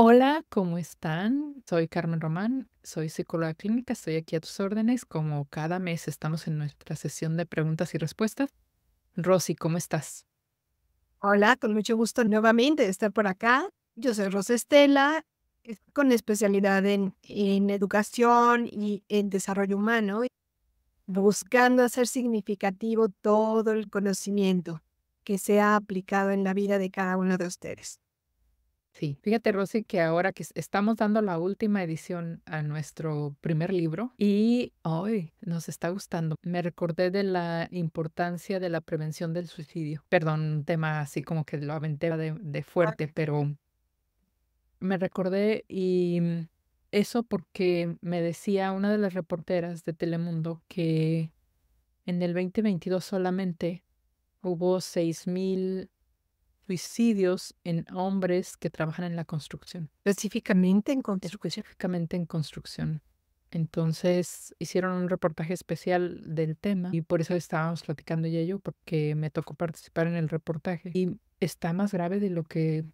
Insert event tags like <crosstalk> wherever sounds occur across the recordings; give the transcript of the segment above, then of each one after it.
Hola, ¿cómo están? Soy Carmen Román, soy psicóloga clínica, estoy aquí a tus órdenes. Como cada mes estamos en nuestra sesión de preguntas y respuestas. Rosy, ¿cómo estás? Hola, con mucho gusto nuevamente de estar por acá. Yo soy Rosa Estela, con especialidad en, educación y en desarrollo humano, buscando hacer significativo todo el conocimiento que se ha aplicado en la vida de cada uno de ustedes. Sí, fíjate Rosy que ahora que estamos dando la última edición a nuestro primer libro y hoy nos está gustando, me recordé de la importancia de la prevención del suicidio. Perdón, un tema así como que lo aventé de, ah, fuerte, pero me recordé y eso porque me decía una de las reporteras de Telemundo que en el 2022 solamente hubo 6000 mil suicidios en hombres que trabajan en la construcción. Específicamente en construcción. Específicamente en construcción. Entonces hicieron un reportaje especial del tema y por eso estábamos platicando ya yo, porque me tocó participar en el reportaje. Y está más grave de lo que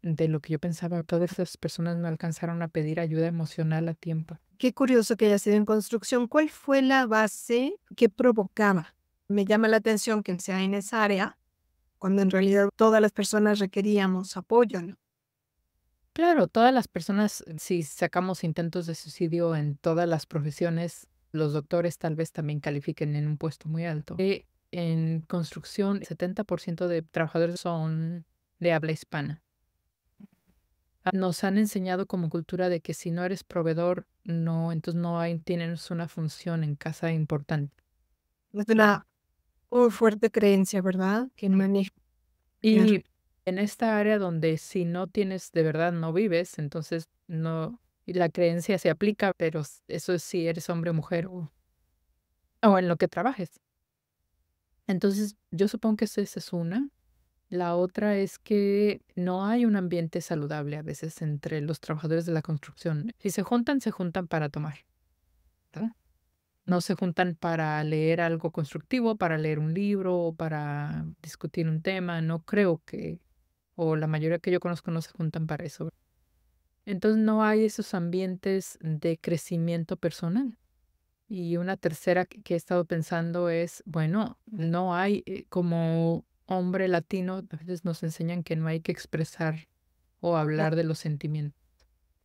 de lo que yo pensaba. Todas esas personas no alcanzaron a pedir ayuda emocional a tiempo. Qué curioso que haya sido en construcción. ¿Cuál fue la base que provocaba? Me llama la atención que sea en esa área cuando en realidad todas las personas requeríamos apoyo, ¿no? Claro, todas las personas, eh, si sacamos intentos de suicidio en todas las profesiones, los doctores tal vez también califiquen en un puesto muy alto. Eh, en construcción, 70% de trabajadores son de habla hispana. Ah, nos han enseñado como cultura de que si no eres proveedor, no, entonces no hay, tienes una función en casa importante. Es una o fuerte creencia, ¿verdad? Que maneja. Y en esta área donde si no tienes, de verdad no vives, entonces no, la creencia se aplica, pero eso es si eres hombre o mujer o, en lo que trabajes. Entonces, yo supongo que esa es una. La otra es que no hay un ambiente saludable a veces entre los trabajadores de la construcción. Si se juntan, se juntan para tomar no se juntan para leer algo constructivo, para leer un libro o para discutir un tema. No creo que, o la mayoría que yo conozco no se juntan para eso. Entonces no hay esos ambientes de crecimiento personal. Y una tercera que he estado pensando es, bueno, no hay eh, como hombre latino, a veces nos enseñan que no hay que expresar o hablar de los sentimientos.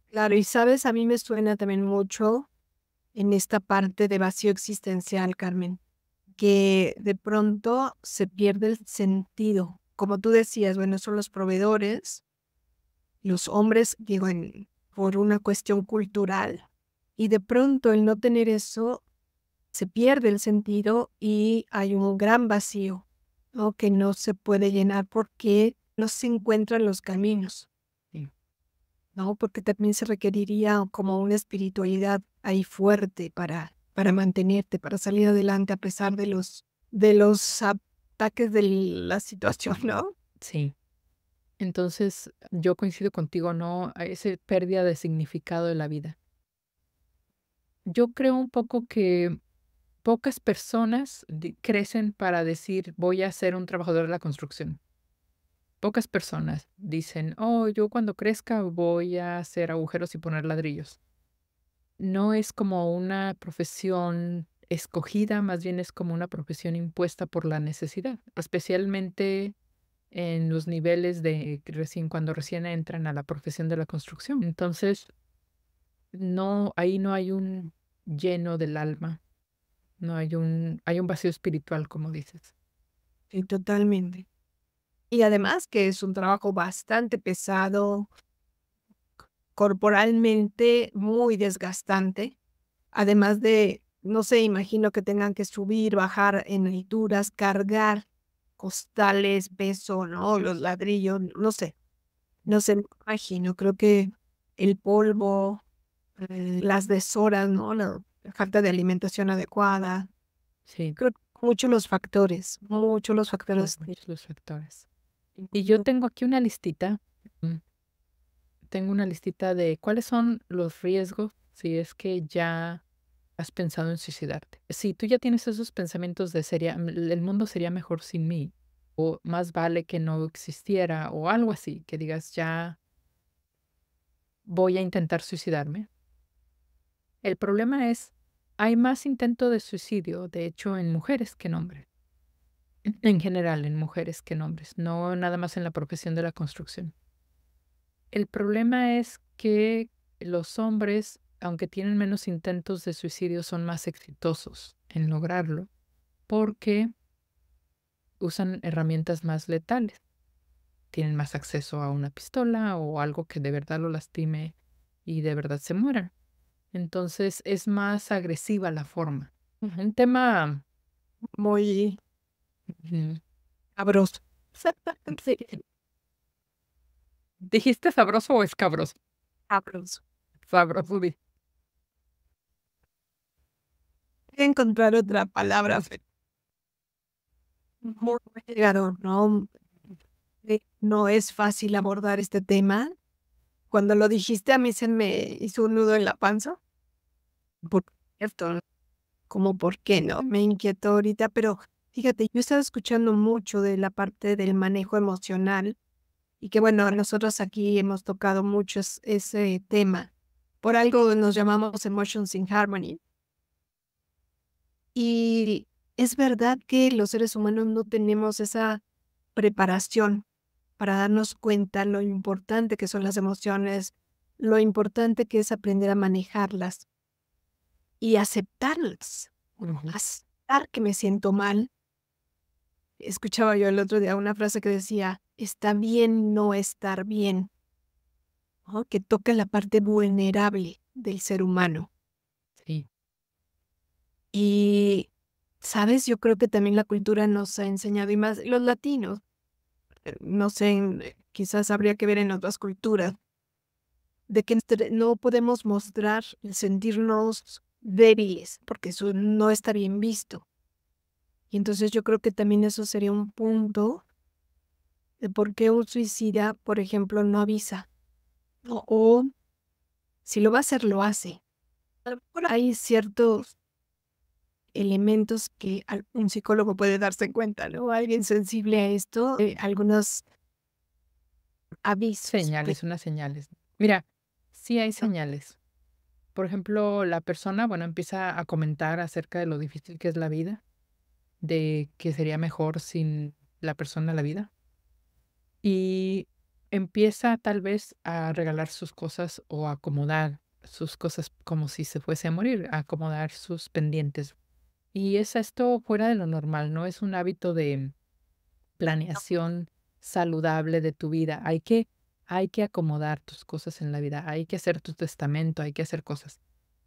Claro, y sabes, a mí me suena también mucho en esta parte de vacío existencial, Carmen, que de pronto se pierde el sentido. Como tú decías, bueno, son los proveedores, los hombres, digo, por una cuestión cultural. Y de pronto el no tener eso, se pierde el sentido y hay un gran vacío que no se puede llenar porque no se encuentran los caminos. ¿no? Porque también se requeriría como una espiritualidad ahí fuerte para, para mantenerte, para salir adelante a pesar de los, de los ataques de la situación, <laughs> ¿no? Sí. Entonces, yo coincido contigo, ¿no? A esa pérdida de significado de la vida. Yo creo un poco que pocas personas crecen para decir voy a ser un trabajador de la construcción. Pocas personas dicen, oh, yo cuando crezca voy a hacer agujeros y poner ladrillos. No es como una profesión escogida, más bien es como una profesión impuesta por la necesidad, especialmente en los niveles de recién cuando recién entran a la profesión de la construcción. Entonces, no ahí no hay un lleno del alma. No hay un hay un vacío espiritual, como dices. Sí, totalmente. Y además que es un trabajo bastante pesado, corporalmente muy desgastante, además de, no sé, imagino que tengan que subir, bajar en alturas, cargar costales, peso, ¿no? Los ladrillos, no sé. No sé, imagino, creo que el polvo, eh, las deshoras, ¿no? La, falta de alimentación adecuada. Sí. Creo que muchos los factores, muchos los factores. muchos los factores. Y yo tengo aquí una listita. Mm, tengo una listita de cuáles son los riesgos si es que ya has pensado en suicidarte. Si tú ya tienes esos pensamientos de sería, mm, el mundo sería mejor sin mí, o más vale que no existiera, o algo así, que digas ya voy a intentar suicidarme. El problema es, hay más intento de suicidio, de hecho, en mujeres que en hombres en general en mujeres que en hombres, no nada más en la profesión de la construcción. El problema es que los hombres, aunque tienen menos intentos de suicidio, son más exitosos en lograrlo porque usan herramientas más letales. Tienen más acceso a una pistola o algo que de verdad lo lastime y de verdad se muera. Entonces es más agresiva la forma. Un tema muy Sabroso. ¿Dijiste sabroso o escabroso? Sabroso. Sabroso, Voy encontrar otra palabra. no, eh, no es fácil abordar este tema. Cuando lo dijiste a mí se me hizo un nudo en la panza. Por cierto, como por qué, ¿no? Me inquietó ahorita, pero Fíjate, yo estaba escuchando mucho de la parte del manejo emocional y que bueno, nosotros aquí hemos tocado mucho ese tema. Por algo nos llamamos Emotions in Harmony. Y es verdad que los seres humanos no tenemos esa preparación para darnos cuenta lo importante que son las emociones, lo importante que es aprender a manejarlas y aceptarlas, aceptar que me siento mal, escuchaba yo el otro día una frase que decía, está bien no estar bien, que toca la parte vulnerable del ser humano. Sí. Y, ¿sabes? Yo creo que también la cultura nos ha enseñado, y más los latinos, eh, no sé, eh, quizás habría que ver en otras culturas, de que no podemos mostrar el sentirnos débiles, porque eso no está bien visto. Y entonces yo creo que también eso sería un punto de por qué un suicida, por ejemplo, no avisa. O, si lo va a hacer, lo hace. hay ciertos elementos que un psicólogo puede darse cuenta, ¿no? Alguien sensible a esto, eh, algunos avisos. Pues. Señales, unas señales. Mira, sí hay señales. Por ejemplo, la persona, bueno, empieza a comentar acerca de lo difícil que es la vida de que sería mejor sin la persona en la vida. Y empieza tal vez a regalar sus cosas o a acomodar sus cosas como si se fuese a morir, a acomodar sus pendientes. Y es esto fuera de lo normal, ¿no? Es un hábito de planeación saludable de tu vida. Hay que, hay que acomodar tus cosas en la vida, hay que hacer tu testamento, hay que hacer cosas.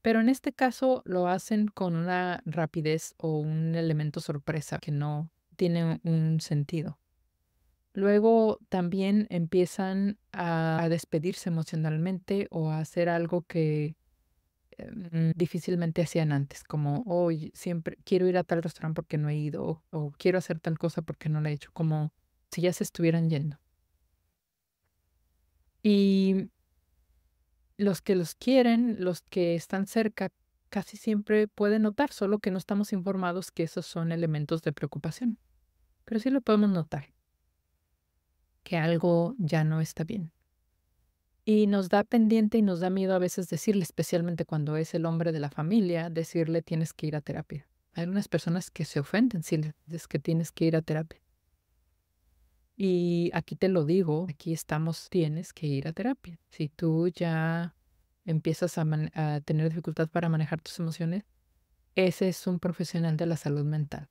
Pero en este caso lo hacen con una rapidez o un elemento sorpresa que no tiene un sentido. Luego también empiezan a, despedirse emocionalmente o a hacer algo que em, difícilmente hacían antes, como hoy oh, siempre quiero ir a tal restaurante porque no he ido o, o quiero hacer tal cosa porque no la he hecho, como si ya se estuvieran yendo. Y los que los quieren, los que están cerca, casi siempre pueden notar, solo que no estamos informados que esos son elementos de preocupación. Pero sí lo podemos notar, que algo ya no está bien. Y nos da pendiente y nos da miedo a veces decirle, especialmente cuando es el hombre de la familia, decirle tienes que ir a terapia. Hay unas personas que se ofenden si les dices que tienes que ir a terapia. Y aquí te lo digo, aquí estamos, tienes que ir a terapia. Si tú ya empiezas a, tener dificultad para manejar tus emociones, ese es un profesional de la salud mental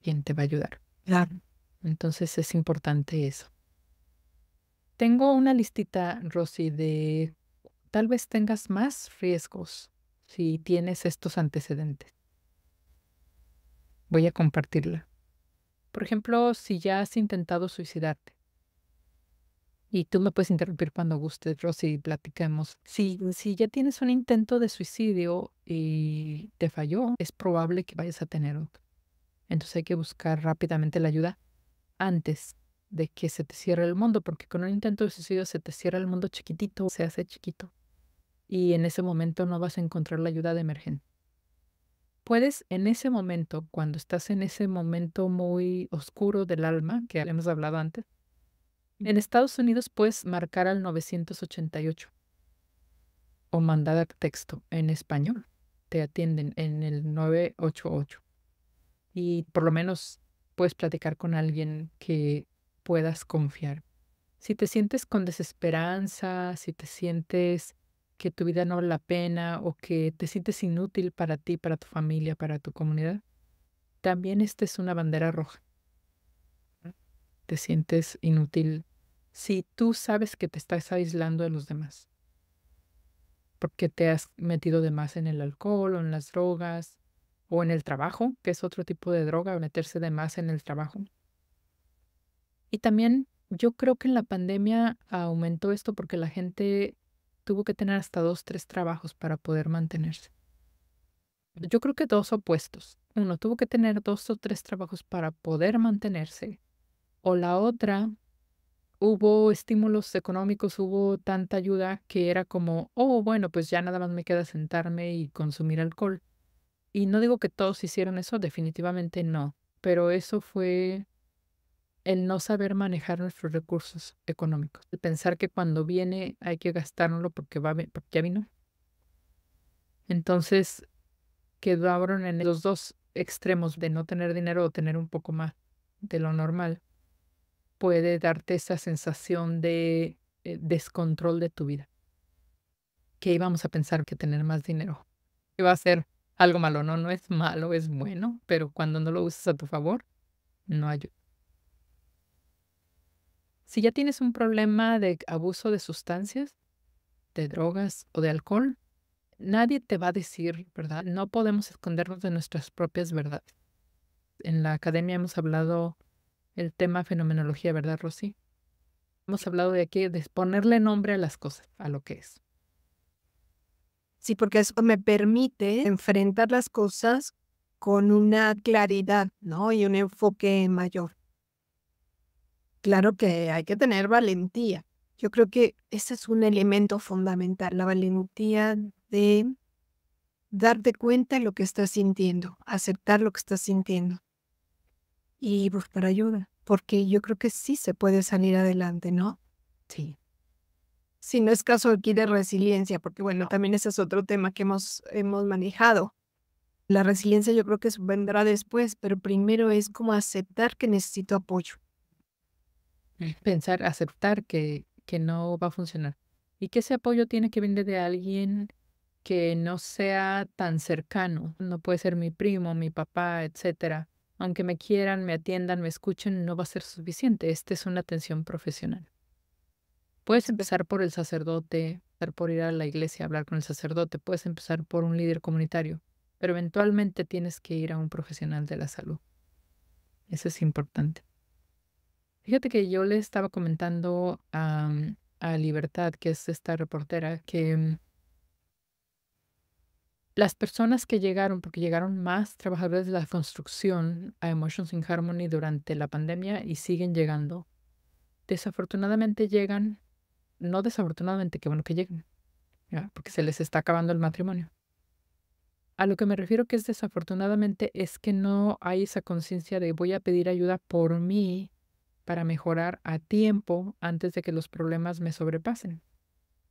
quien te va a ayudar. Claro. Entonces es importante eso. Tengo una listita, Rosy, de tal vez tengas más riesgos si tienes estos antecedentes. Voy a compartirla. Por ejemplo, si ya has intentado suicidarte. Y tú me puedes interrumpir cuando gustes, Rosy, platiquemos. Si, si ya tienes un intento de suicidio y te falló, es probable que vayas a tener otro. Entonces hay que buscar rápidamente la ayuda antes de que se te cierre el mundo, porque con un intento de suicidio se te cierra el mundo chiquitito, se hace chiquito. Y en ese momento no vas a encontrar la ayuda de emergencia puedes en ese momento, cuando estás en ese momento muy oscuro del alma, que hemos hablado antes, en Estados Unidos puedes marcar al 988 o mandar texto en español. Te atienden en el 988. Y por lo menos puedes platicar con alguien que puedas confiar. Si te sientes con desesperanza, si te sientes que tu vida no vale la pena o que te sientes inútil para ti, para tu familia, para tu comunidad, también esta es una bandera roja. Te sientes inútil si tú sabes que te estás aislando de los demás, porque te has metido de más en el alcohol o en las drogas o en el trabajo, que es otro tipo de droga, meterse de más en el trabajo. Y también yo creo que en la pandemia aumentó esto porque la gente tuvo que tener hasta dos, tres trabajos para poder mantenerse. Mm. Yo creo que dos opuestos. Uno tuvo que tener dos o tres trabajos para poder mantenerse. O la otra, hubo estímulos económicos, hubo tanta ayuda que era como, oh, bueno, pues ya nada más me queda sentarme y consumir alcohol. Y no digo que todos hicieron eso, definitivamente no, pero eso fue el no saber manejar nuestros recursos económicos, el pensar que cuando viene hay que gastarlo porque, va, porque ya vino. Entonces, quedaron en los dos extremos de no tener dinero o tener un poco más de lo normal, puede darte esa sensación de eh, descontrol de tu vida. Que íbamos a pensar que tener más dinero iba a ser algo malo. No, no es malo, es bueno, pero cuando no lo usas a tu favor, no ayuda. Si ya tienes un problema de abuso de sustancias, de drogas o de alcohol, nadie te va a decir, ¿verdad? No podemos escondernos de nuestras propias verdades. En la academia hemos hablado el tema fenomenología, ¿verdad, Rosy? Hemos hablado de aquí de ponerle nombre a las cosas, a lo que es. Sí, porque eso me permite enfrentar las cosas con una claridad, ¿no? Y un enfoque mayor. Claro que hay que tener valentía. Yo creo que ese es un elemento fundamental, la valentía de darte cuenta de lo que estás sintiendo, aceptar lo que estás sintiendo y buscar ayuda, porque yo creo que sí se puede salir adelante, ¿no? Sí. Si no es caso aquí de resiliencia, porque bueno, también ese es otro tema que hemos, hemos manejado. La resiliencia yo creo que vendrá después, pero primero es como aceptar que necesito apoyo Mm. pensar, aceptar que, no va a funcionar. Y que ese apoyo tiene que venir de alguien que no sea tan cercano. No puede ser mi primo, mi papá, etcétera. Aunque me quieran, me atiendan, me escuchen, no va a ser suficiente. Esta es una atención profesional. Puedes empezar por el sacerdote, empezar por ir a la iglesia a hablar con el sacerdote, puedes empezar por un líder comunitario, pero eventualmente tienes que ir a un profesional de la salud. Eso es importante. Fíjate que yo le estaba comentando a, mm, Libertad, que es esta reportera, que mm las personas que llegaron, porque llegaron más trabajadores de la construcción a Emotions in Harmony durante la pandemia y siguen llegando, desafortunadamente llegan, no desafortunadamente, que bueno que lleguen, porque se les está acabando el matrimonio. A lo que me refiero que es desafortunadamente es que no hay esa conciencia de voy a pedir ayuda por mí para mejorar a tiempo antes de que los problemas me sobrepasen. Mm.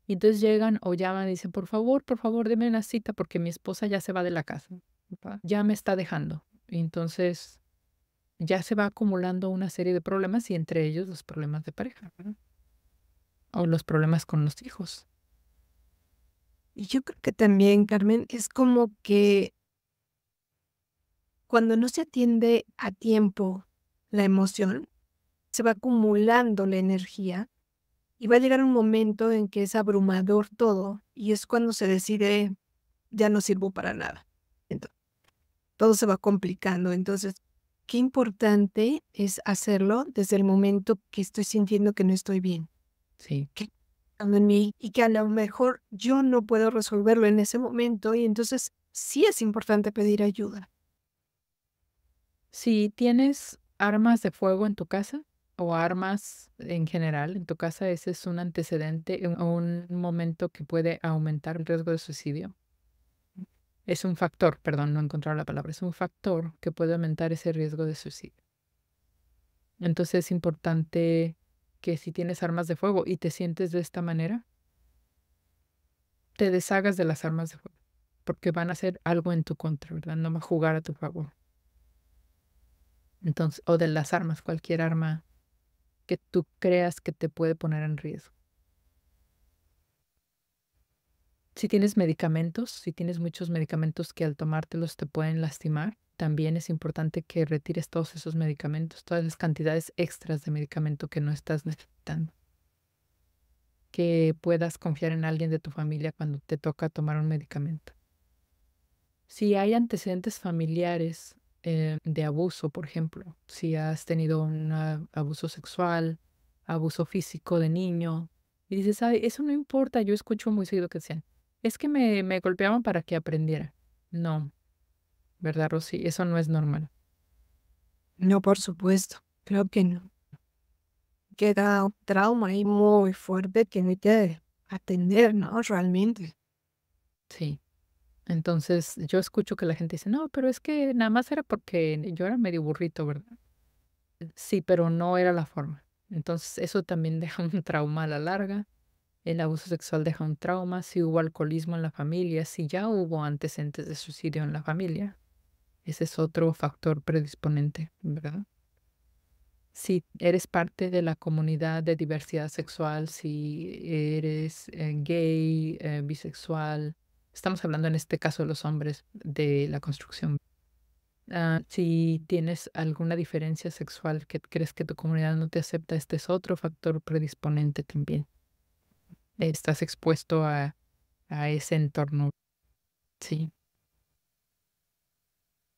Y entonces llegan o llaman y dicen, por favor, por favor, deme una cita porque mi esposa ya se va de la casa, mm. ya me está dejando. Y entonces ya se va acumulando una serie de problemas y entre ellos los problemas de pareja o los problemas con los hijos. Y yo creo que también, Carmen, es como que cuando no se atiende a tiempo la emoción, se va acumulando la energía y va a llegar un momento en que es abrumador todo y es cuando se decide, ya no sirvo para nada. Entonces, todo se va complicando. Entonces, qué importante es hacerlo desde el momento que estoy sintiendo que no estoy bien. Sí. Que, en mí y que a lo mejor yo no puedo resolverlo en ese momento y entonces sí es importante pedir ayuda. Si tienes armas de fuego en tu casa, o armas en general en tu casa, ese es un antecedente eh, o un momento que puede aumentar el riesgo de suicidio. Es un factor, perdón, no encontrar la palabra, es un factor que puede aumentar ese riesgo de suicidio. Entonces es importante que si tienes armas de fuego y te sientes de esta manera, te deshagas de las armas de fuego, porque van a hacer algo en tu contra, ¿verdad? No va a jugar a tu favor. Entonces, o de las armas, cualquier arma que tú creas que te puede poner en riesgo. Si tienes medicamentos, si tienes muchos medicamentos que al tomártelos te pueden lastimar, también es importante que retires todos esos medicamentos, todas las cantidades extras de medicamento que no estás necesitando. Que puedas confiar en alguien de tu familia cuando te toca tomar un medicamento. Si hay antecedentes familiares eh, de abuso, por ejemplo, si has tenido un abuso sexual, abuso físico de niño, y dices, Ay, eso no importa, yo escucho muy seguido que decían, es que me, me golpeaban para que aprendiera. No, ¿verdad, Rosy? Eso no es normal. No, por supuesto, creo que no. Queda un trauma ahí muy fuerte que hay que atender, ¿no? Realmente. Sí. Entonces yo escucho que la gente dice, no, pero es que nada más era porque yo era medio burrito, ¿verdad? Sí, pero no era la forma. Entonces eso también <laughs> deja un trauma a la larga. El abuso sexual deja un trauma, si hubo alcoholismo en la familia, si ya hubo antecedentes de suicidio en la familia. Ese es otro factor predisponente, ¿verdad? si eres parte de la comunidad de diversidad sexual, si eres eh, gay, eh, bisexual, Estamos hablando en este caso de los hombres de la construcción. Ah, si tienes alguna diferencia sexual que crees que tu comunidad no te acepta, este es otro factor predisponente también. Estás expuesto a, a ese entorno. Sí.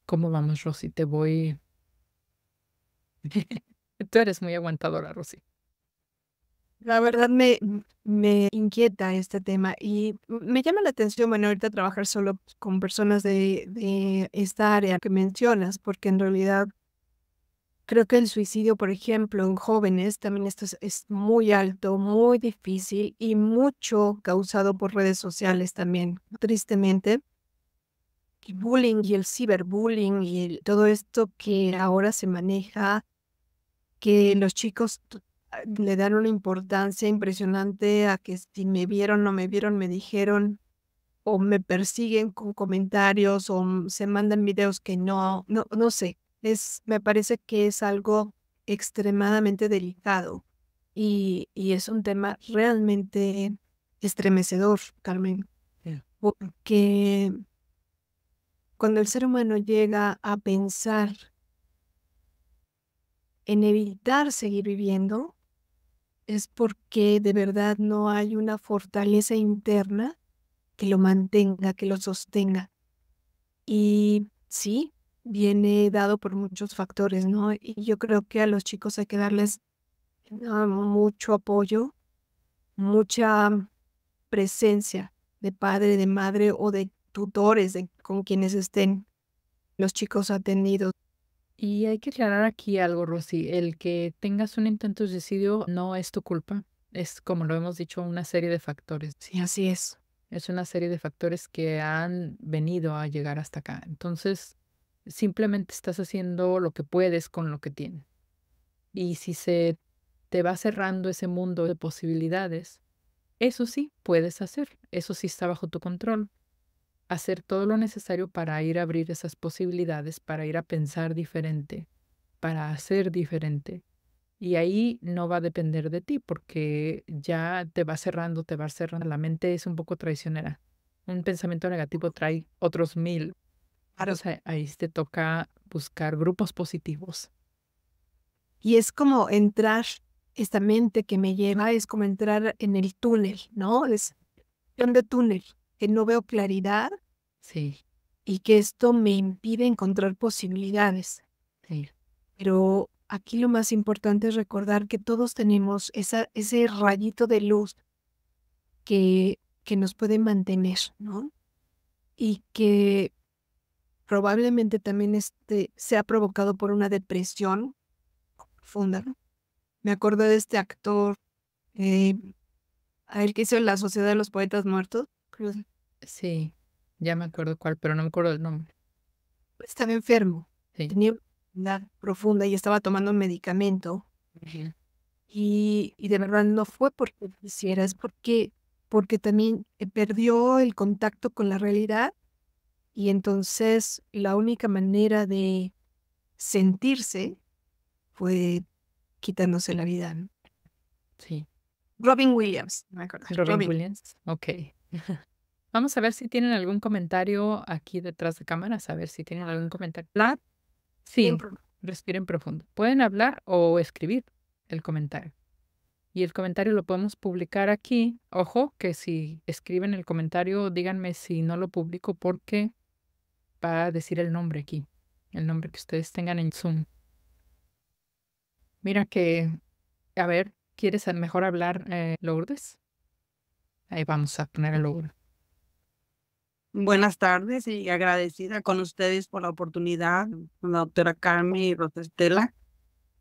¿Cómo vamos, Rosy? Te voy. <laughs> Tú eres muy aguantadora, Rosy. La verdad me, inquieta este tema y me llama la atención, bueno, ahorita trabajar solo con personas de, esta área que mencionas, porque en realidad creo que el suicidio, por ejemplo, en jóvenes también esto es, muy alto, muy difícil y mucho causado por redes sociales también, tristemente. El bullying y el ciberbullying y todo esto que ahora se maneja, que los chicos Ah, le dan una importancia impresionante a que si me vieron, o no me vieron, me dijeron o me persiguen con comentarios o se mandan videos que no, no, no sé. Es, me parece que es algo extremadamente delicado y, es un tema realmente estremecedor, Carmen, porque cuando el ser humano llega a pensar en evitar seguir viviendo, es porque de verdad no hay una fortaleza interna que lo mantenga, que lo sostenga. Y sí, viene dado por muchos factores, ¿no? Y yo creo que a los chicos hay que darles ah, mucho apoyo, mucha presencia de padre, de madre o de tutores con quienes estén los chicos atendidos. Y hay que aclarar aquí algo, Rosy. El que tengas un intento de suicidio no es tu culpa. Es, como lo hemos dicho, una serie de factores. Sí, así es. Es una serie de factores que han venido a llegar hasta acá. Entonces, simplemente estás haciendo lo que puedes con lo que tienes. Y si se te va cerrando ese mundo de posibilidades, eso sí puedes hacer. Eso sí está bajo tu control hacer todo lo necesario para ir a abrir esas posibilidades, para ir a pensar diferente, para hacer diferente. Y ahí no va a depender de ti porque ya te va cerrando, te va cerrando. La mente es un poco traicionera. Un pensamiento negativo trae otros mil. O sea, ahí te toca buscar grupos positivos. Y es como entrar, esta mente que me lleva es como entrar en el túnel, ¿no? Es de túnel que no veo claridad. Sí. Y que esto me impide encontrar posibilidades. Pero aquí lo más importante es recordar que todos tenemos esa, ese rayito de luz que, que nos puede mantener, ¿no? Y que probablemente también este, sea provocado por una depresión profunda. Me acuerdo de este actor, eh, a él que hizo La Sociedad de los Poetas Muertos, Sí, ya me acuerdo cuál, pero no me acuerdo el nombre. Pues, estaba enfermo. Tenía una profunda y estaba tomando medicamento. y, y, de verdad no fue porque quisiera, es porque, porque también eh, perdió el contacto con la realidad. Y entonces la única manera de sentirse fue quitándose la vida. Sí. Robin Williams, me acuerdo. Robin, Robin. Williams, ok. <laughs> Vamos a ver si tienen algún comentario aquí detrás de cámaras, a ver si tienen algún comentario. Vlad. Sí, respiren profundo. Pueden hablar o escribir el comentario. Y el comentario lo podemos publicar aquí. Ojo, que si escriben el comentario, díganme si no lo publico porque va a decir el nombre aquí, el nombre que ustedes tengan en Zoom. Mira que, a ver, ¿quieres mejor hablar, eh, Lourdes? Ahí vamos a poner el Lourdes. Buenas tardes y agradecida con ustedes por la oportunidad, la doctora Carmen y Rosa Estela.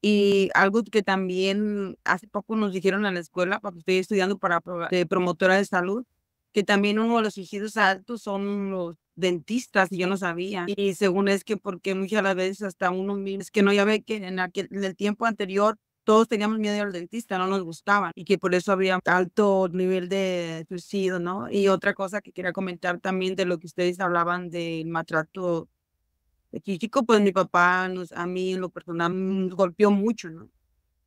Y algo que también hace poco nos dijeron en la escuela, porque estoy estudiando para eh, promotora de salud, que también uno de los suicidios altos son los dentistas, y yo no sabía. Y según es que, porque muchas las veces hasta uno mismo, es que no ya ve que en, aquel, en el tiempo anterior todos teníamos miedo al dentista, no nos gustaban y que por eso había alto nivel de suicidio, ¿no? Y otra cosa que quería comentar también de lo que ustedes hablaban del maltrato chico, pues mi papá nos, a mí en lo personal nos golpeó mucho, ¿no?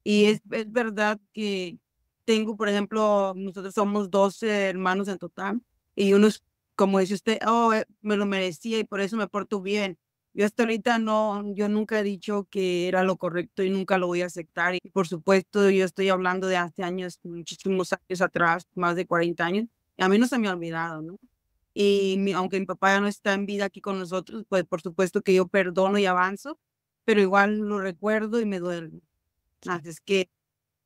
Y es, es verdad que tengo, por ejemplo, nosotros somos 12 hermanos en total y unos, como dice usted, oh, eh, me lo merecía y por eso me porto bien yo hasta ahorita no, yo nunca he dicho que era lo correcto y nunca lo voy a aceptar. Y por supuesto, yo estoy hablando de hace años, muchísimos años atrás, más de 40 años. Y a mí no se me ha olvidado, ¿no? Y aunque mi papá ya no está en vida aquí con nosotros, pues por supuesto que yo perdono y avanzo, pero igual lo recuerdo y me duele. Así es que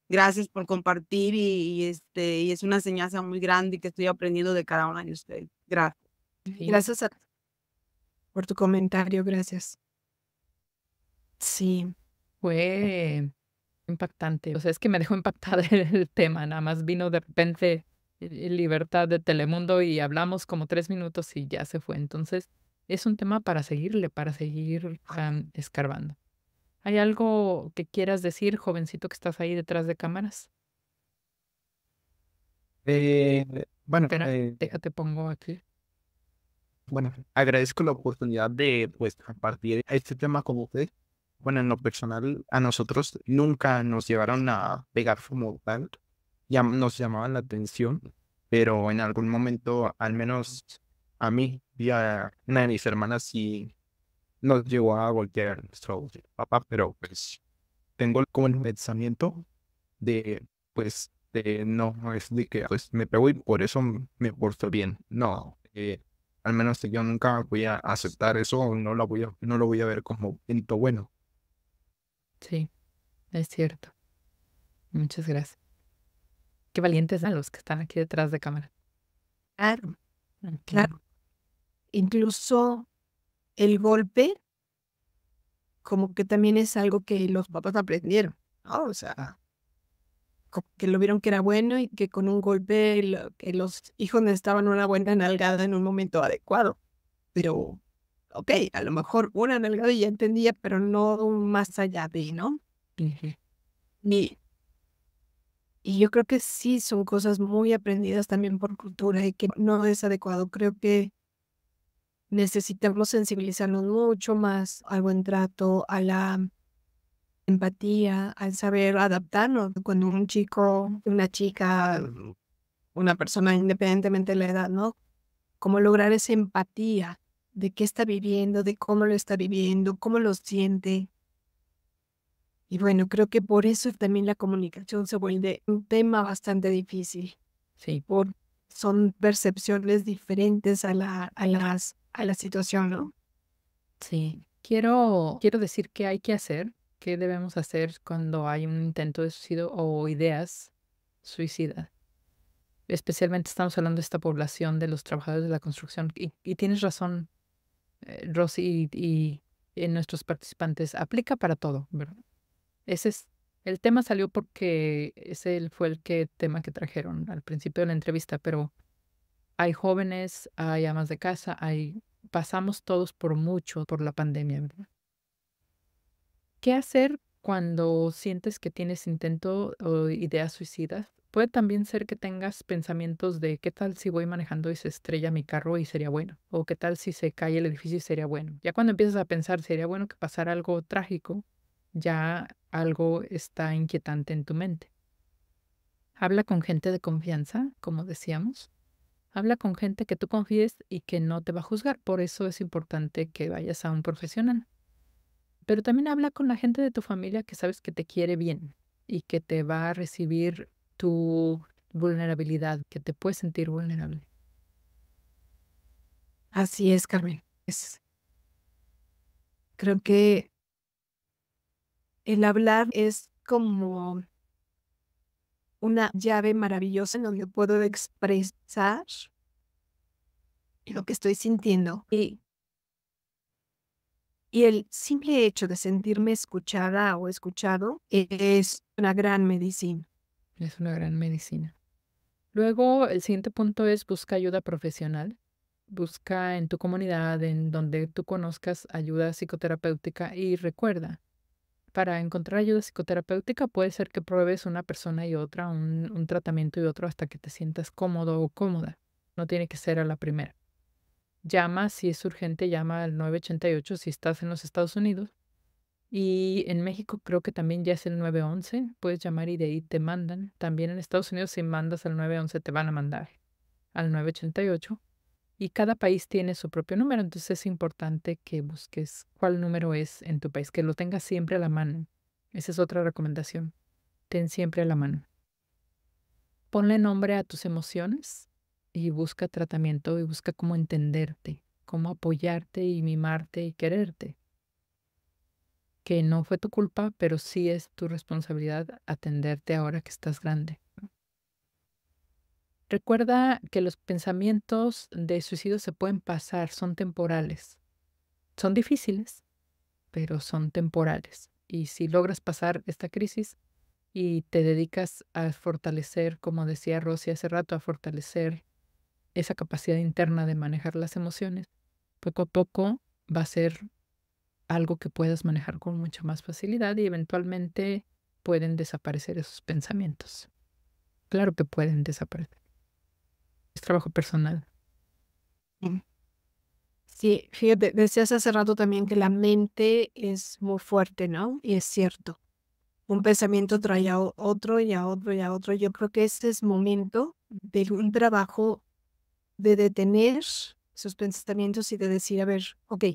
gracias por compartir y, este, y es una enseñanza muy grande que estoy aprendiendo de cada uno de ustedes. Gracias. Gracias a por tu comentario, gracias. Sí. Fue impactante. O sea, es que me dejó impactada <laughs> el tema. Nada más vino de repente e-, Libertad de Telemundo y hablamos como tres minutos y ya se fue. Entonces, es un tema para seguirle, para seguir escarbando. ¿Hay algo que quieras decir, jovencito, que estás ahí detrás de cámaras? Eh, bueno, eh, Déjate, te pongo aquí bueno, agradezco la oportunidad de pues compartir este tema con usted. Bueno, en lo personal, a nosotros nunca nos llevaron a pegar como tal, ya nos llamaban la atención, pero en algún momento, al menos a mí y a una de mis hermanas, sí nos llevó a voltear nuestro papá, pero pues tengo como el pensamiento de pues de no es de que pues me pego y por eso me porto bien. No, eh, al menos yo nunca voy a aceptar eso, no, voy no lo voy a ver como bonito bueno. Sí, es cierto. Muchas gracias. Qué valientes a los que están aquí detrás de cámara. Claro, claro. Incluso el golpe, como que también es algo que los papás aprendieron, ¿no? O sea, que lo vieron que era bueno y que con un golpe que los hijos necesitaban una buena nalgada en un momento adecuado. Pero, ok, a lo mejor una nalgada y ya entendía, pero no más allá de, ¿no? y, y yo creo que sí son cosas muy aprendidas también por cultura y que no es adecuado. Creo que necesitamos sensibilizarnos mucho más al buen trato, a la empatía, al saber adaptarnos. Cuando un chico, una chica, una persona, independientemente de la edad, ¿no? Cómo lograr esa empatía de qué está viviendo, de cómo lo está viviendo, cómo lo siente. Y bueno, creo que por eso también la comunicación se vuelve un tema bastante difícil. Sí. Por, son percepciones diferentes a, la, a, las, a la situación, ¿no? Sí. Quiero, quiero decir que hay que hacer ¿Qué debemos hacer cuando hay un intento de suicidio o ideas suicidas? Especialmente estamos hablando de esta población de los trabajadores de la construcción. Y, tienes razón, eh, Rosy, y, en nuestros participantes. Aplica para todo, ¿verdad? Ese es, el tema salió porque ese fue el tema que trajeron al principio de la entrevista, pero hay jóvenes, hay amas de casa, hay, pasamos todos por mucho por la pandemia, ¿verdad? ¿Qué hacer cuando sientes que tienes intento o ideas suicidas? Puede también ser que tengas pensamientos de qué tal si voy manejando y se estrella mi carro y sería bueno, o qué tal si se cae el edificio y sería bueno. Ya cuando empiezas a pensar sería bueno que pasara algo trágico, ya algo está inquietante en tu mente. Habla con gente de confianza, como decíamos. Habla con gente que tú confíes y que no te va a juzgar. Por eso es importante que vayas a un profesional pero también habla con la gente de tu familia que sabes que te quiere bien y que te va a recibir tu vulnerabilidad, que te puedes sentir vulnerable. Así es, Carmen. Es, creo que el hablar es como una llave maravillosa en donde puedo expresar lo que estoy sintiendo y y el simple hecho de sentirme escuchada o escuchado es una gran medicina. Es una gran medicina. Luego, el siguiente punto es busca ayuda profesional. Busca en tu comunidad, en donde tú conozcas ayuda psicoterapéutica y recuerda, para encontrar ayuda psicoterapéutica puede ser que pruebes una persona y otra, un, un tratamiento y otro hasta que te sientas cómodo o cómoda. No tiene que ser a la primera llama, si es urgente, llama al 988 si estás en los Estados Unidos. Y en México creo que también ya es el 911, puedes llamar y de ahí te mandan. También en Estados Unidos si mandas al 911 te van a mandar al 988. Y cada país tiene su propio número, entonces es importante que busques cuál número es en tu país, que lo tengas siempre a la mano. Esa es otra recomendación. Ten siempre a la mano. Ponle nombre a tus emociones y busca tratamiento y busca cómo entenderte, cómo apoyarte y mimarte y quererte. Que no fue tu culpa, pero sí es tu responsabilidad atenderte ahora que estás grande. Recuerda que los pensamientos de suicidio se pueden pasar, son temporales. Son difíciles, pero son temporales. Y si logras pasar esta crisis y te dedicas a fortalecer, como decía Rosy hace rato, a fortalecer esa capacidad interna de manejar las emociones, poco a poco va a ser algo que puedas manejar con mucha más facilidad y eventualmente pueden desaparecer esos pensamientos. Claro que pueden desaparecer. Es trabajo personal. Sí, fíjate, decías hace rato también que la mente es muy fuerte, ¿no? Y es cierto. Un pensamiento trae a otro y a otro y a otro. Yo creo que este es momento de un trabajo de detener sus pensamientos y de decir, a ver, ok,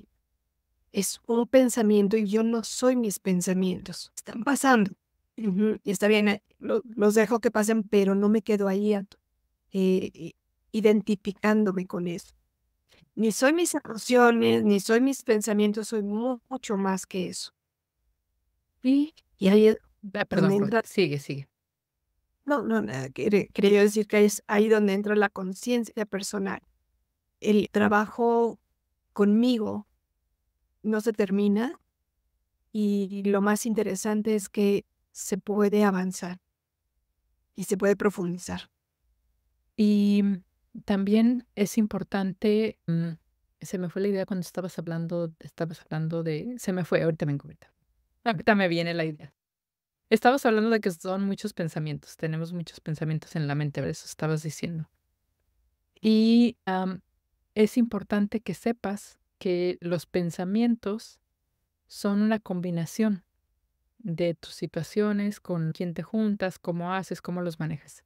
es un pensamiento y yo no soy mis pensamientos, están pasando. Y está bien, eh, los dejo que pasen, pero no me quedo ahí eh, identificándome con eso. Ni soy mis emociones, ni soy mis pensamientos, soy mucho más que eso. Y, ahí... Ah, perdón, sigue, sigue. No, no, nada, quería decir que es ahí donde entra la conciencia personal. El trabajo conmigo no se termina y lo más interesante es que se puede avanzar y se puede profundizar. Y también es importante, mm, se me fue la idea cuando estabas hablando, estabas hablando de, se me fue, ahorita me Ahorita me viene la idea. Estabas hablando de que son muchos pensamientos, tenemos muchos pensamientos en la mente, eso estabas diciendo. Y es importante que sepas que los pensamientos son una combinación de tus situaciones, con quién te juntas, cómo haces, cómo los manejas.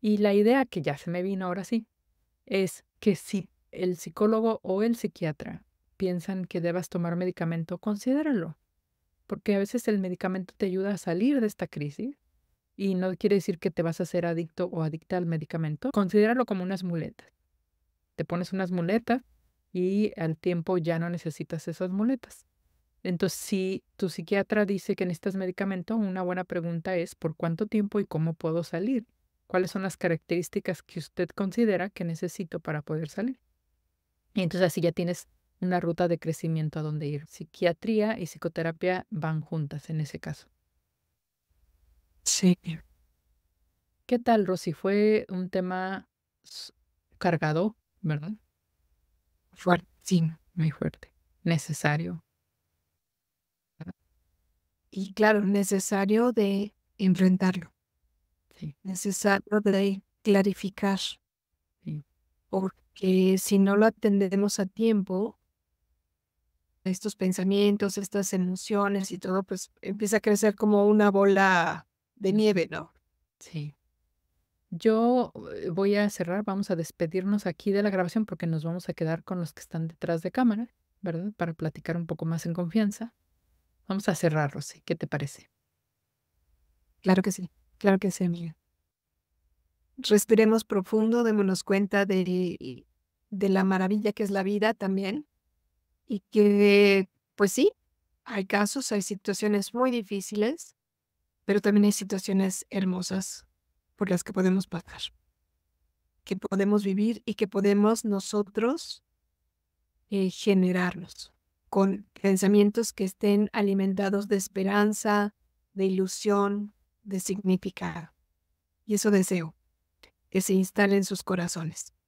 Y la idea que ya se me vino ahora sí es que si el psicólogo o el psiquiatra piensan que debas tomar medicamento, considéralo porque a veces el medicamento te ayuda a salir de esta crisis y no quiere decir que te vas a ser adicto o adicta al medicamento. Considéralo como unas muletas. Te pones unas muletas y al tiempo ya no necesitas esas muletas. Entonces, si tu psiquiatra dice que necesitas medicamento, una buena pregunta es ¿por cuánto tiempo y cómo puedo salir? ¿Cuáles son las características que usted considera que necesito para poder salir? Y entonces así ya tienes una ruta de crecimiento a donde ir. Psiquiatría y psicoterapia van juntas en ese caso. Sí. ¿Qué tal, Rosy? Fue un tema cargado, ¿verdad? Fuerte, sí. Muy fuerte. Necesario. Y claro, necesario de enfrentarlo. Necesario de clarificar. Porque si no lo atendemos a tiempo, estos pensamientos, estas emociones y todo, pues empieza a crecer como una bola de nieve, ¿no? Sí. Yo eh, voy a cerrar, vamos a despedirnos aquí de la grabación porque nos vamos a quedar con los que están detrás de cámara, ¿verdad? Para platicar un poco más en confianza. Vamos a cerrar, Rosy, ¿qué te parece? Claro que sí, claro que sí, amiga. Respiremos profundo, démonos cuenta de, de la maravilla que es la vida también y que, pues sí, hay casos, hay situaciones muy difíciles, pero también hay situaciones hermosas por las que podemos pasar, que podemos vivir y que podemos nosotros eh, generarnos con pensamientos que estén alimentados de esperanza, de ilusión, de significado. Y eso deseo, que se instale en sus corazones.